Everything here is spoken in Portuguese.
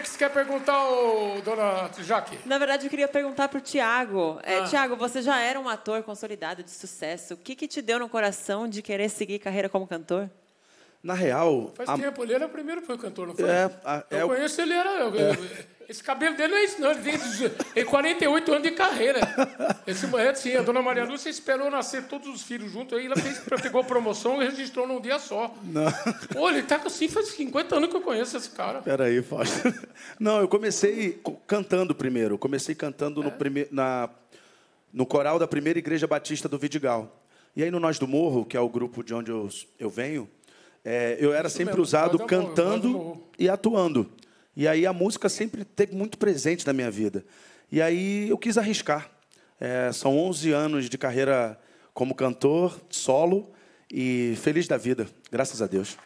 que, que você quer perguntar, ô, dona Jaque? Na verdade, eu queria perguntar para o Tiago. É, ah. Tiago, você já era um ator consolidado de sucesso. O que, que te deu no coração de querer seguir carreira como cantor? Na real... Faz a... tempo, ele era o primeiro cantor, não foi? É, a... eu é... conheço, ele era... É. Esse cabelo dele não é isso, não. Ele tem 48 anos de carreira. Esse é a dona Maria Lúcia esperou nascer todos os filhos juntos, aí ela fez, pegou a promoção e registrou num dia só. Não. Pô, ele tá com assim, faz 50 anos que eu conheço esse cara. Peraí, Fausto. Não, eu comecei cantando primeiro. Eu comecei cantando é? no, prime... na... no coral da primeira igreja batista do Vidigal. E aí no Nós do Morro, que é o grupo de onde eu, eu venho, é, eu era isso sempre mesmo, usado cantando e atuando. E aí a música sempre teve muito presente na minha vida. E aí eu quis arriscar. É, são 11 anos de carreira como cantor, solo e feliz da vida, graças a Deus.